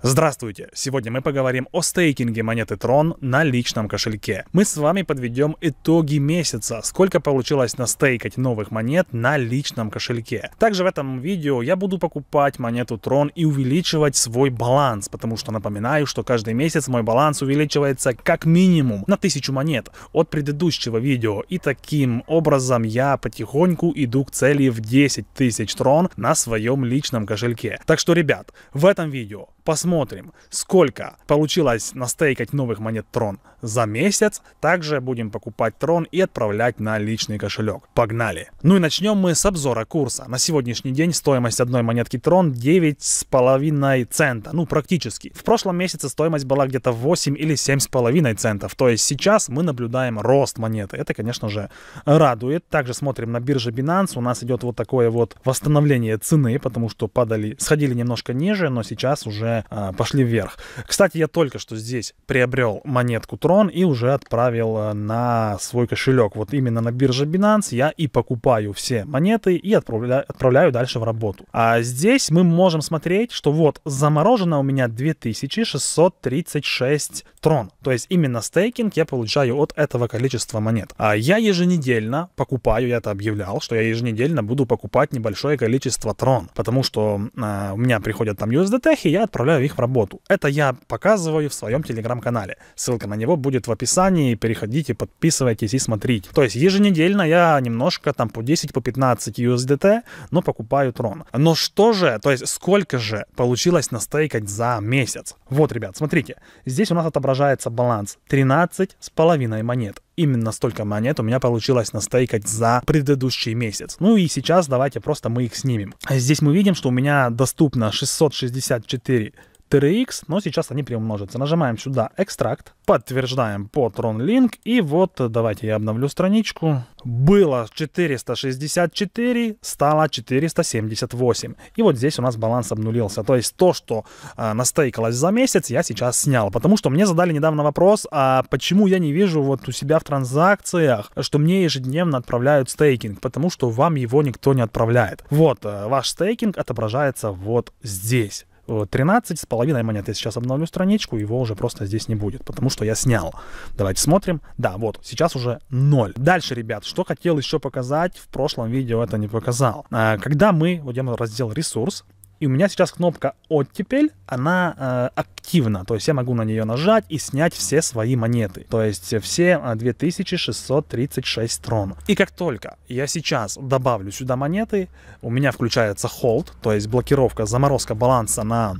Здравствуйте! Сегодня мы поговорим о стейкинге монеты Tron на личном кошельке. Мы с вами подведем итоги месяца, сколько получилось настейкать новых монет на личном кошельке. Также в этом видео я буду покупать монету Tron и увеличивать свой баланс, потому что напоминаю, что каждый месяц мой баланс увеличивается как минимум на 1000 монет от предыдущего видео. И таким образом я потихоньку иду к цели в 10 тысяч Tron на своем личном кошельке. Так что, ребят, в этом видео посмотрим посмотрим, сколько получилось настейкать новых монет Трон за месяц. Также будем покупать Трон и отправлять на личный кошелек. Погнали! Ну и начнем мы с обзора курса. На сегодняшний день стоимость одной монетки Трон 9,5 цента, ну практически. В прошлом месяце стоимость была где-то 8 или 7,5 центов. То есть сейчас мы наблюдаем рост монеты. Это, конечно же, радует. Также смотрим на бирже Binance. У нас идет вот такое вот восстановление цены, потому что падали, сходили немножко ниже, но сейчас уже а, а, пошли вверх. Кстати, я только что здесь приобрел монетку Tron и уже отправил э, на свой кошелек. Вот именно на бирже Binance я и покупаю все монеты и отправляю, отправляю дальше в работу. А здесь мы можем смотреть, что вот заморожено у меня 2636 Tron. То есть именно стейкинг я получаю от этого количества монет. А я еженедельно покупаю, я это объявлял, что я еженедельно буду покупать небольшое количество Tron, потому что э, у меня приходят там USDT, и я отправляю их их работу. Это я показываю в своем телеграм-канале. Ссылка на него будет в описании. Переходите, подписывайтесь и смотрите. То есть еженедельно я немножко там по 10, по 15 USDT, но покупаю трон. Но что же, то есть сколько же получилось настейкать за месяц? Вот, ребят, смотрите. Здесь у нас отображается баланс 13 с половиной монет именно столько монет у меня получилось настейкать за предыдущий месяц. Ну и сейчас давайте просто мы их снимем. Здесь мы видим, что у меня доступно 664 TRX, но сейчас они приумножатся. Нажимаем сюда экстракт, подтверждаем по TronLink и вот э, давайте я обновлю страничку. Было 464, стало 478. И вот здесь у нас баланс обнулился. То есть то, что э, настейкалось за месяц, я сейчас снял. Потому что мне задали недавно вопрос, а почему я не вижу вот у себя в транзакциях, что мне ежедневно отправляют стейкинг, потому что вам его никто не отправляет. Вот, э, ваш стейкинг отображается вот здесь. 13 с половиной монет. Я сейчас обновлю страничку, его уже просто здесь не будет, потому что я снял. Давайте смотрим. Да, вот, сейчас уже 0. Дальше, ребят, что хотел еще показать, в прошлом видео это не показал. А, когда мы, вот я раздел ресурс, и у меня сейчас кнопка «Оттепель», она э, активна, то есть я могу на нее нажать и снять все свои монеты, то есть все 2636 э, трон. И как только я сейчас добавлю сюда монеты, у меня включается холд, то есть блокировка, заморозка баланса на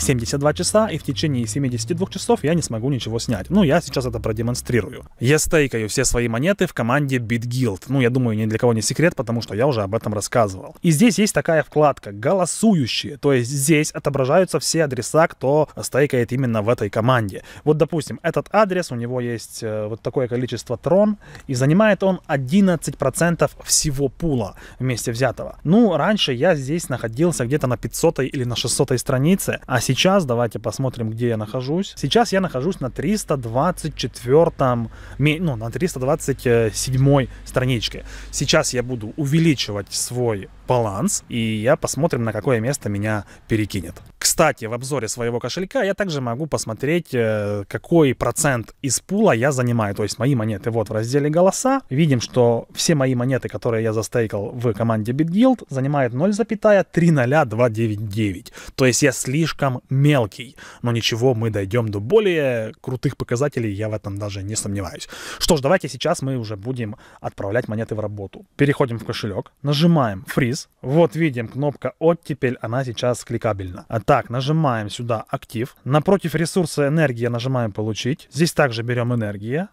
72 часа, и в течение 72 часов я не смогу ничего снять. Ну, я сейчас это продемонстрирую. Я стейкаю все свои монеты в команде BitGuild. Ну, я думаю, ни для кого не секрет, потому что я уже об этом рассказывал. И здесь есть такая вкладка «Голосующие», то есть здесь отображаются все адреса, кто стейкает именно в этой команде. Вот, допустим, этот адрес, у него есть э, вот такое количество трон, и занимает он 11% всего пула вместе взятого. Ну, раньше я здесь находился где-то на 500 или на 600 странице, а сейчас давайте посмотрим, где я нахожусь. Сейчас я нахожусь на 324, ну, на 327 э, страничке. Сейчас я буду увеличивать свой баланс, и я посмотрим, на какое место меня перекинет. Кстати, в обзоре своего кошелька я также могу посмотреть, э, какой процент из пула я занимаю, то есть мои монеты. Вот в разделе «Голоса» видим, что все мои монеты, которые я застейкал в команде BitGuild, занимают 0,30299. То есть я слишком мелкий, но ничего, мы дойдем до более крутых показателей, я в этом даже не сомневаюсь. Что ж, давайте сейчас мы уже будем отправлять монеты в работу. Переходим в кошелек, нажимаем «Фриз», вот видим, кнопка «Оттепель», она сейчас кликабельна. А так, нажимаем сюда «Актив». Напротив ресурса энергии нажимаем «Получить». Здесь также берем «Энергия».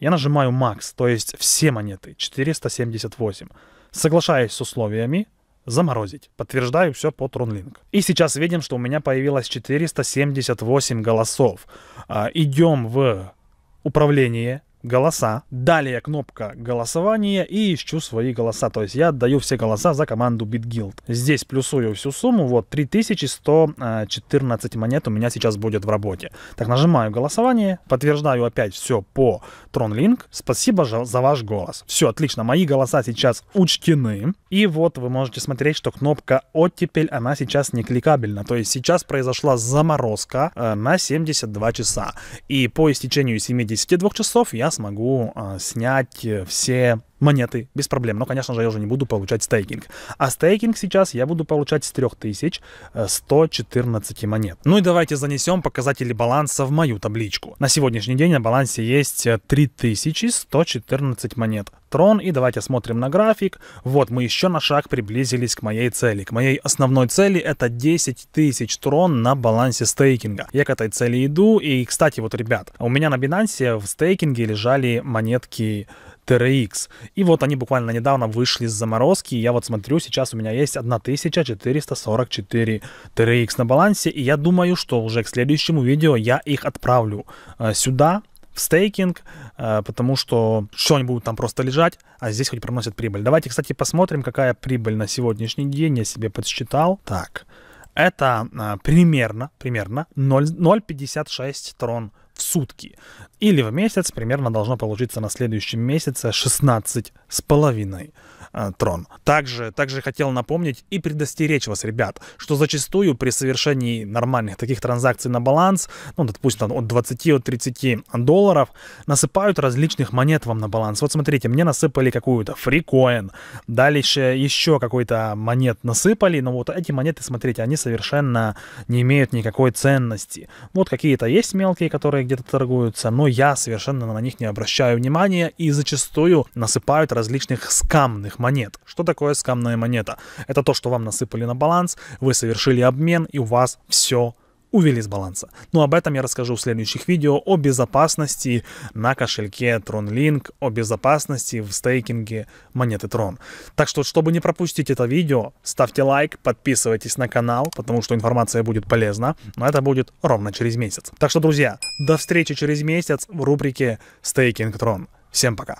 Я нажимаю «Макс», то есть все монеты, 478. Соглашаюсь с условиями, заморозить. Подтверждаю все по Тронлинк. И сейчас видим, что у меня появилось 478 голосов. А, Идем в управление, голоса, далее кнопка голосования и ищу свои голоса. То есть я отдаю все голоса за команду BitGuild. Здесь плюсую всю сумму, вот 3114 э, монет у меня сейчас будет в работе. Так, нажимаю голосование, подтверждаю опять все по TronLink. Спасибо за ваш голос. Все, отлично, мои голоса сейчас учтены. И вот вы можете смотреть, что кнопка «Оттепель», она сейчас не кликабельна. То есть сейчас произошла заморозка э, на 72 часа. И по истечению 72 часов я смогу а, снять э, все монеты без проблем. Но, конечно же, я уже не буду получать стейкинг. А стейкинг сейчас я буду получать с 3114 э, монет. Ну и давайте занесем показатели баланса в мою табличку. На сегодняшний день на балансе есть 3114 э, монет. Трон, и давайте смотрим на график. Вот, мы еще на шаг приблизились к моей цели. К моей основной цели это 10 тысяч трон на балансе стейкинга. Я к этой цели иду, и, кстати, вот, ребят, у меня на Binance в стейкинге лежали монетки TRX. И вот они буквально недавно вышли из заморозки. и Я вот смотрю, сейчас у меня есть 1444 TRX на балансе. И я думаю, что уже к следующему видео я их отправлю э, сюда, в стейкинг, э, потому что что они будут там просто лежать, а здесь хоть проносят прибыль. Давайте, кстати, посмотрим, какая прибыль на сегодняшний день я себе подсчитал. Так, это э, примерно, примерно 0,56 трон в сутки. Или в месяц примерно должно получиться на следующем месяце 16 с половиной э, трон. Также, также хотел напомнить и предостеречь вас, ребят, что зачастую при совершении нормальных таких транзакций на баланс, ну, допустим, от 20, от 30 долларов, насыпают различных монет вам на баланс. Вот смотрите, мне насыпали какую-то фрикоин, дальше еще какой-то монет насыпали, но вот эти монеты, смотрите, они совершенно не имеют никакой ценности. Вот какие-то есть мелкие, которые где-то торгуются, но я совершенно на них не обращаю внимания и зачастую насыпают различных скамных монет. Что такое скамная монета? Это то, что вам насыпали на баланс, вы совершили обмен и у вас все увели с баланса. Но об этом я расскажу в следующих видео о безопасности на кошельке TronLink, о безопасности в стейкинге монеты Tron. Так что, чтобы не пропустить это видео, ставьте лайк, подписывайтесь на канал, потому что информация будет полезна, но это будет ровно через месяц. Так что, друзья, до встречи через месяц в рубрике «Стейкинг Tron. Всем пока!